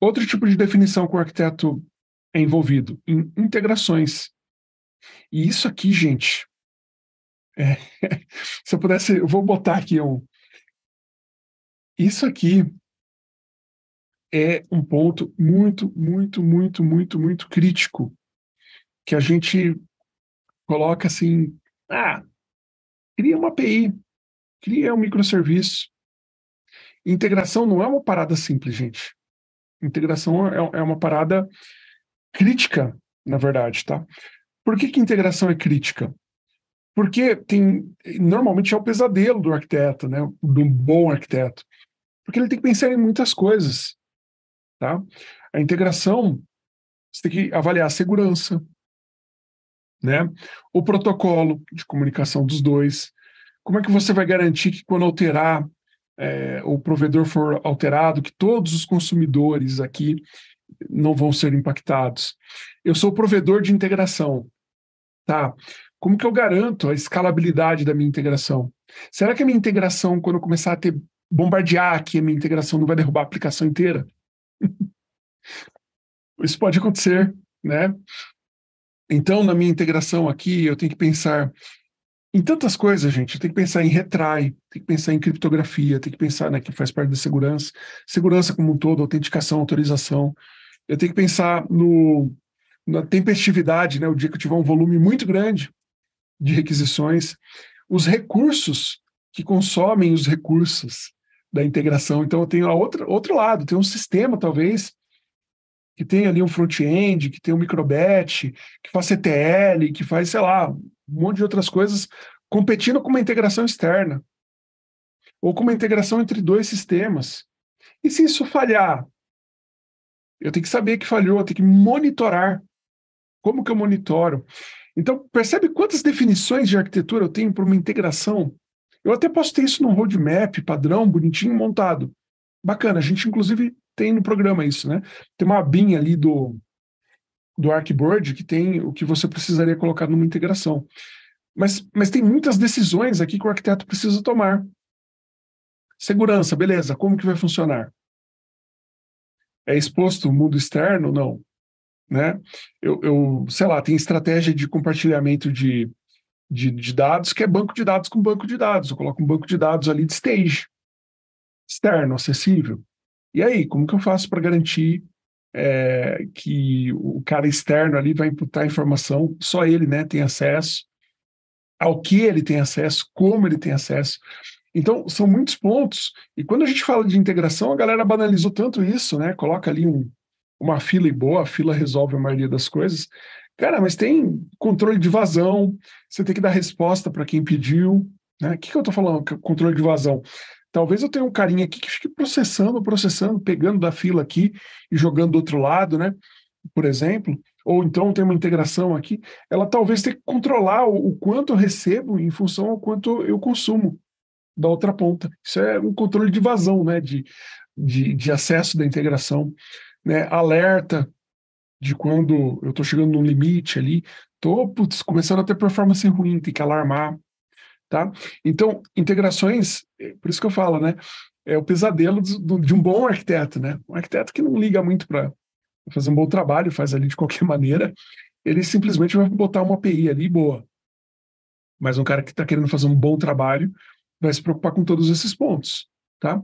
Outro tipo de definição que o arquiteto é envolvido em integrações. E isso aqui, gente, é, se eu pudesse, eu vou botar aqui um. Isso aqui é um ponto muito, muito, muito, muito, muito crítico que a gente coloca assim, ah, cria uma API, cria um microserviço. Integração não é uma parada simples, gente. Integração é, é uma parada crítica, na verdade, tá? Por que, que integração é crítica? Porque tem normalmente é o pesadelo do arquiteto, né? Do bom arquiteto. Porque ele tem que pensar em muitas coisas, tá? A integração você tem que avaliar a segurança, né? O protocolo de comunicação dos dois. Como é que você vai garantir que quando alterar é, o provedor for alterado, que todos os consumidores aqui não vão ser impactados. Eu sou provedor de integração, tá? Como que eu garanto a escalabilidade da minha integração? Será que a minha integração, quando eu começar a ter bombardear aqui a minha integração, não vai derrubar a aplicação inteira? Isso pode acontecer, né? Então, na minha integração aqui, eu tenho que pensar em tantas coisas, gente. Tem que pensar em retrai, tem que pensar em criptografia, tem que pensar né, que faz parte da segurança, segurança como um todo, autenticação, autorização. Eu tenho que pensar no, na tempestividade, né, o dia que eu tiver um volume muito grande de requisições, os recursos que consomem os recursos da integração. Então, eu tenho a outra, outro lado, tem um sistema, talvez, que tem ali um front-end, que tem um microbet, que faz CTL, que faz, sei lá, um monte de outras coisas, competindo com uma integração externa ou com uma integração entre dois sistemas. E se isso falhar, eu tenho que saber que falhou, eu tenho que monitorar. Como que eu monitoro? Então, percebe quantas definições de arquitetura eu tenho para uma integração? Eu até posso ter isso num roadmap padrão, bonitinho, montado bacana. A gente, inclusive, tem no programa isso, né? Tem uma abinha ali do, do Arcboard que tem o que você precisaria colocar numa integração. Mas, mas tem muitas decisões aqui que o arquiteto precisa tomar. Segurança, beleza, como que vai funcionar? É exposto o mundo externo? Não. Né? Eu, eu, sei lá, tem estratégia de compartilhamento de, de, de dados que é banco de dados com banco de dados. Eu coloco um banco de dados ali de stage externo, acessível. E aí, como que eu faço para garantir é, que o cara externo ali vai imputar informação, só ele né, tem acesso, ao que ele tem acesso, como ele tem acesso. Então, são muitos pontos. E quando a gente fala de integração, a galera banalizou tanto isso, né? Coloca ali um, uma fila e boa, a fila resolve a maioria das coisas. Cara, mas tem controle de vazão, você tem que dar resposta para quem pediu. Né? O que, que eu estou falando? Controle de vazão. Talvez eu tenha um carinha aqui que fique processando, processando, pegando da fila aqui e jogando do outro lado, né? Por exemplo, ou então tem uma integração aqui, ela talvez tenha que controlar o, o quanto eu recebo em função ao quanto eu consumo da outra ponta. Isso é um controle de vazão, né? De, de, de acesso da integração, né? Alerta de quando eu estou chegando no limite ali, estou começando a ter performance ruim, tem que alarmar, Tá? Então, integrações, é por isso que eu falo, né? É o pesadelo do, de um bom arquiteto, né? Um arquiteto que não liga muito para fazer um bom trabalho, faz ali de qualquer maneira, ele simplesmente vai botar uma API ali boa. Mas um cara que está querendo fazer um bom trabalho vai se preocupar com todos esses pontos, tá?